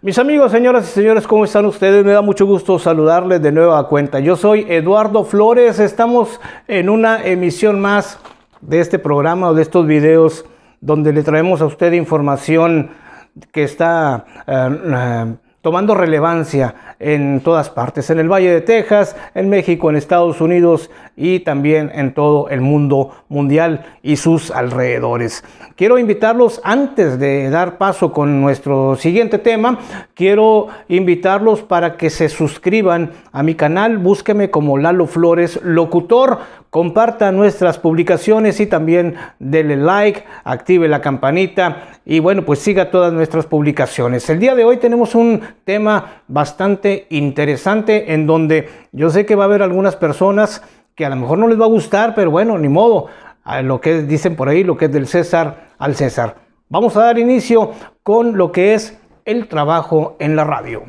Mis amigos, señoras y señores, ¿cómo están ustedes? Me da mucho gusto saludarles de nueva cuenta. Yo soy Eduardo Flores, estamos en una emisión más de este programa o de estos videos donde le traemos a usted información que está... Eh, eh, tomando relevancia en todas partes, en el Valle de Texas, en México, en Estados Unidos y también en todo el mundo mundial y sus alrededores. Quiero invitarlos, antes de dar paso con nuestro siguiente tema, quiero invitarlos para que se suscriban a mi canal, búsqueme como Lalo Flores Locutor, comparta nuestras publicaciones y también denle like, active la campanita y bueno, pues siga todas nuestras publicaciones. El día de hoy tenemos un tema bastante interesante en donde yo sé que va a haber algunas personas que a lo mejor no les va a gustar, pero bueno, ni modo, a lo que dicen por ahí, lo que es del César al César. Vamos a dar inicio con lo que es el trabajo en la radio.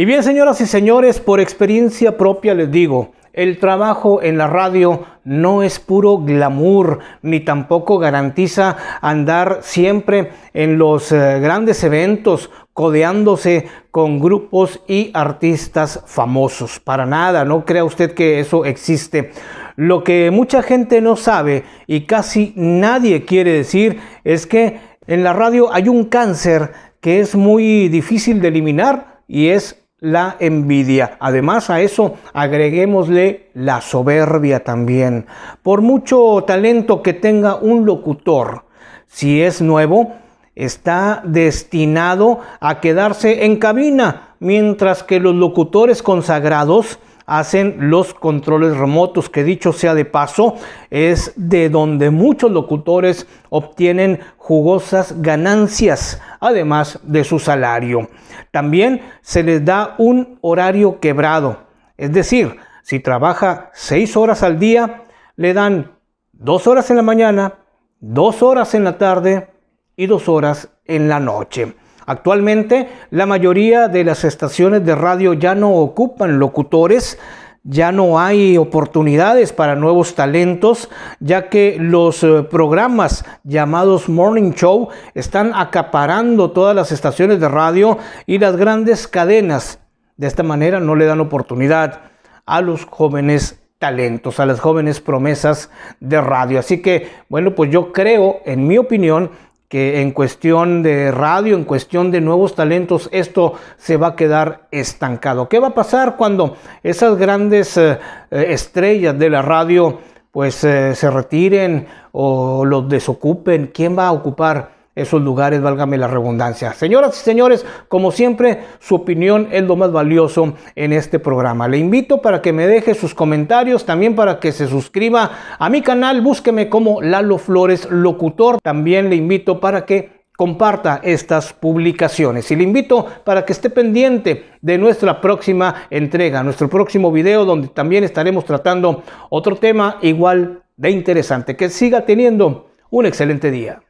Y bien, señoras y señores, por experiencia propia les digo, el trabajo en la radio no es puro glamour, ni tampoco garantiza andar siempre en los eh, grandes eventos codeándose con grupos y artistas famosos. Para nada, no crea usted que eso existe. Lo que mucha gente no sabe y casi nadie quiere decir es que en la radio hay un cáncer que es muy difícil de eliminar y es la envidia. Además a eso agreguémosle la soberbia también. Por mucho talento que tenga un locutor, si es nuevo, está destinado a quedarse en cabina, mientras que los locutores consagrados hacen los controles remotos, que dicho sea de paso, es de donde muchos locutores obtienen jugosas ganancias además de su salario. También se les da un horario quebrado, es decir, si trabaja seis horas al día, le dan dos horas en la mañana, dos horas en la tarde y dos horas en la noche. Actualmente, la mayoría de las estaciones de radio ya no ocupan locutores, ya no hay oportunidades para nuevos talentos, ya que los eh, programas llamados Morning Show están acaparando todas las estaciones de radio y las grandes cadenas. De esta manera no le dan oportunidad a los jóvenes talentos, a las jóvenes promesas de radio. Así que, bueno, pues yo creo, en mi opinión, que en cuestión de radio, en cuestión de nuevos talentos, esto se va a quedar estancado. ¿Qué va a pasar cuando esas grandes eh, eh, estrellas de la radio pues eh, se retiren o los desocupen? ¿Quién va a ocupar? esos lugares, válgame la redundancia. Señoras y señores, como siempre, su opinión es lo más valioso en este programa. Le invito para que me deje sus comentarios, también para que se suscriba a mi canal, búsqueme como Lalo Flores Locutor. También le invito para que comparta estas publicaciones y le invito para que esté pendiente de nuestra próxima entrega, nuestro próximo video donde también estaremos tratando otro tema igual de interesante. Que siga teniendo un excelente día.